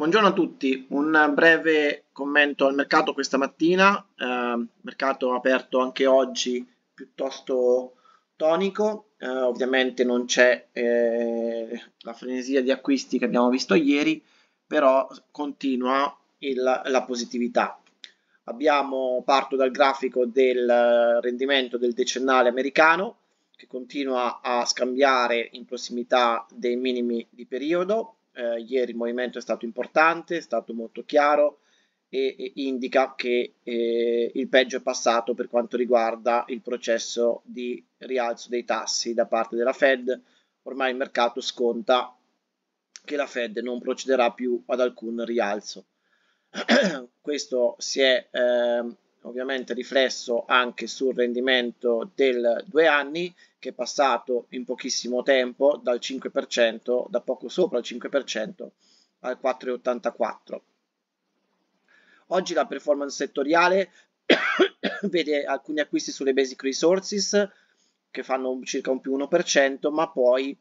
Buongiorno a tutti, un breve commento al mercato questa mattina, eh, mercato aperto anche oggi piuttosto tonico, eh, ovviamente non c'è eh, la frenesia di acquisti che abbiamo visto ieri, però continua il, la positività. Abbiamo, parto dal grafico del rendimento del decennale americano che continua a scambiare in prossimità dei minimi di periodo eh, ieri il movimento è stato importante, è stato molto chiaro e, e indica che eh, il peggio è passato per quanto riguarda il processo di rialzo dei tassi da parte della Fed. Ormai il mercato sconta che la Fed non procederà più ad alcun rialzo. Questo si è eh, ovviamente riflesso anche sul rendimento del due anni che è passato in pochissimo tempo dal 5%, da poco sopra il 5% al 4,84%. Oggi la performance settoriale vede alcuni acquisti sulle basic resources che fanno circa un più 1%, ma poi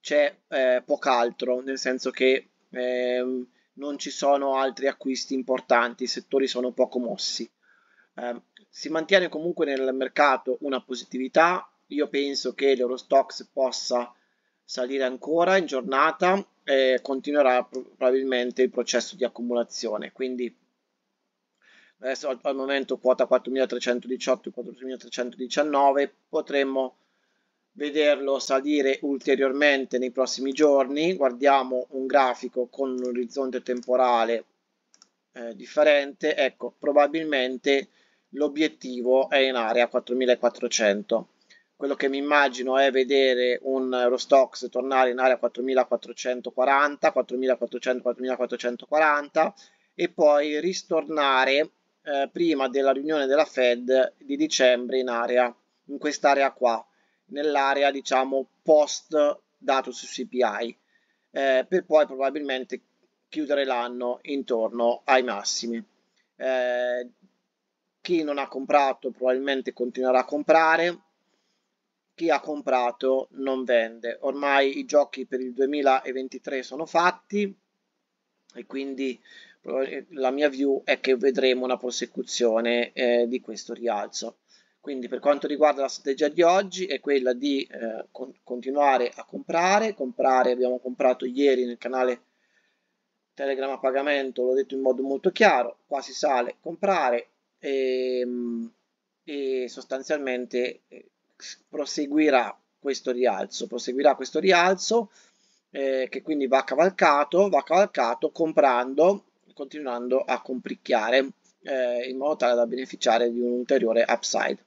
c'è eh, poco altro, nel senso che eh, non ci sono altri acquisti importanti, i settori sono poco mossi eh, si mantiene comunque nel mercato una positività. Io penso che l'Eurostox possa salire ancora in giornata e continuerà probabilmente il processo di accumulazione. Quindi adesso al, al momento quota 4318 4319 potremmo vederlo salire ulteriormente nei prossimi giorni. Guardiamo un grafico con un orizzonte temporale eh, differente, ecco, probabilmente l'obiettivo è in area 4400. Quello che mi immagino è vedere un Eurostox tornare in area 4440, 4400, 4440 e poi ristornare eh, prima della riunione della Fed di dicembre in area, in quest'area qua, nell'area diciamo post dato su CPI, eh, per poi probabilmente chiudere l'anno intorno ai massimi. Eh, chi non ha comprato probabilmente continuerà a comprare, chi ha comprato non vende. Ormai i giochi per il 2023 sono fatti e quindi la mia view è che vedremo una prosecuzione eh, di questo rialzo. Quindi per quanto riguarda la strategia di oggi è quella di eh, con continuare a comprare, comprare abbiamo comprato ieri nel canale Telegram a pagamento, l'ho detto in modo molto chiaro, qua si sale, comprare, e, ehm, e sostanzialmente eh, proseguirà questo rialzo, proseguirà questo rialzo eh, che quindi va cavalcato, va cavalcato comprando, continuando a compricchiare eh, in modo tale da beneficiare di un ulteriore upside.